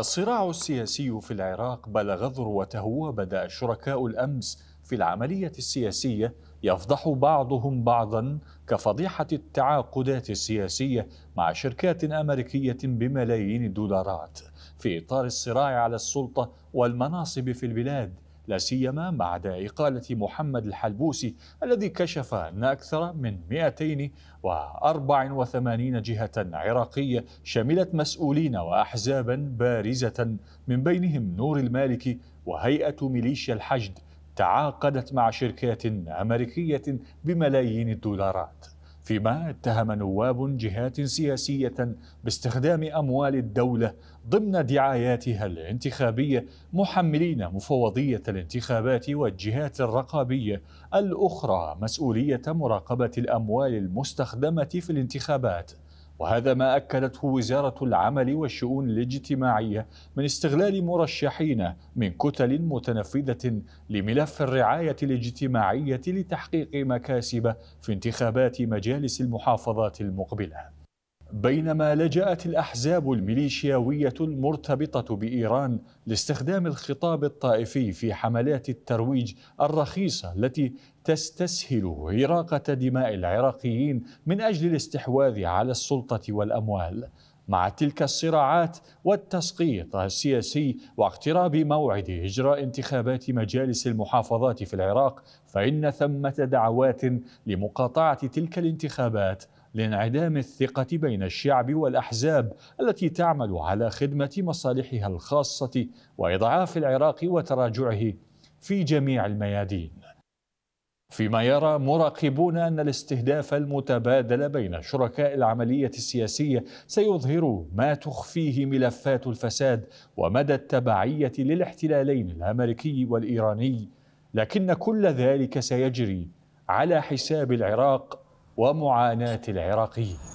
الصراع السياسي في العراق بلغ ذروته وبدا شركاء الامس في العمليه السياسيه يفضح بعضهم بعضا كفضيحه التعاقدات السياسيه مع شركات امريكيه بملايين الدولارات في اطار الصراع على السلطه والمناصب في البلاد لا سيما بعد إقالة محمد الحلبوسي الذي كشف أن أكثر من 284 جهة عراقية شملت مسؤولين وأحزابا بارزة من بينهم نور المالكي وهيئة ميليشيا الحشد تعاقدت مع شركات أمريكية بملايين الدولارات فيما اتهم نواب جهات سياسية باستخدام أموال الدولة ضمن دعاياتها الانتخابية محملين مفوضية الانتخابات والجهات الرقابية الأخرى مسؤولية مراقبة الأموال المستخدمة في الانتخابات وهذا ما أكدته وزارة العمل والشؤون الاجتماعية من استغلال مرشحين من كتل متنفذة لملف الرعاية الاجتماعية لتحقيق مكاسب في انتخابات مجالس المحافظات المقبله بينما لجأت الأحزاب الميليشياوية المرتبطة بإيران لاستخدام الخطاب الطائفي في حملات الترويج الرخيصة التي تستسهل عراقة دماء العراقيين من أجل الاستحواذ على السلطة والأموال مع تلك الصراعات والتسقيط السياسي واقتراب موعد اجراء انتخابات مجالس المحافظات في العراق فان ثمه دعوات لمقاطعه تلك الانتخابات لانعدام الثقة بين الشعب والأحزاب التي تعمل على خدمة مصالحها الخاصة وإضعاف العراق وتراجعه في جميع الميادين. فيما يرى مراقبون أن الاستهداف المتبادل بين شركاء العملية السياسية سيظهر ما تخفيه ملفات الفساد ومدى التبعية للاحتلالين الأمريكي والإيراني لكن كل ذلك سيجري على حساب العراق ومعاناة العراقيين